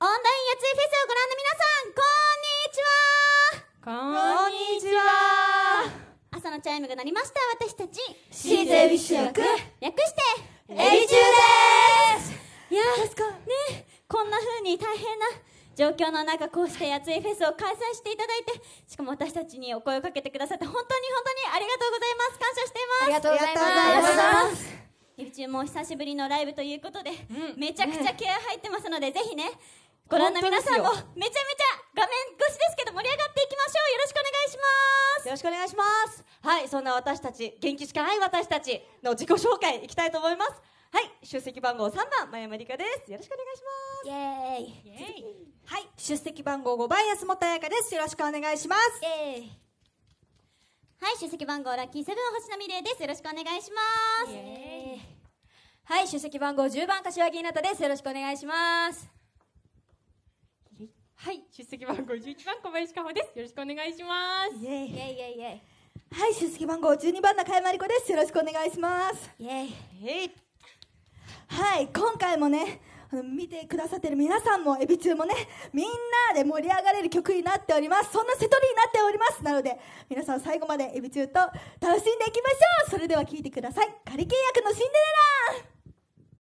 オンラインやついフェスをご覧の皆さんこんにちはこんにちは朝のチャイムが鳴りました私たちシーズービッシュ役略してエビチューですいやーかねこんな風に大変な状況の中こうしてやついフェスを開催していただいてしかも私たちにお声をかけてくださって本当に本当にありがとうございます感謝していますありがとうございますゆびちゅうも久しぶりのライブということで、うん、めちゃくちゃ気合入ってますので、うん、ぜひねご覧の皆さんもめちゃめちゃ画面越しですけど盛り上がっていきましょうよろしくお願いしますよろしくお願いしますはいそんな私たち元気しかない私たちの自己紹介いきたいと思いますはい出席番号3番真山梨花ですよろしくお願いしますイエーイはい出席番号5番安本彩香ですよろしくお願いしますイエーイはい出席番号ラッキーセブン星野美玲ですよろしくお願いしますイエーイはい出席番号10番柏木ひ田ですよろしくお願いしますはい、出席番号11番小林佳穂です。よろしくお願いします。イエイイエイイエイはい、出席番号12番中山莉子です。よろしくお願いします。イエイイはい、今回もね、見てくださってる皆さんもエビ中もねみんなで盛り上がれる曲になっておりますそんな瀬戸になっておりますなので皆さん最後までエビ中と楽しんでいきましょうそれでは聴いてください仮契約のシンデレラ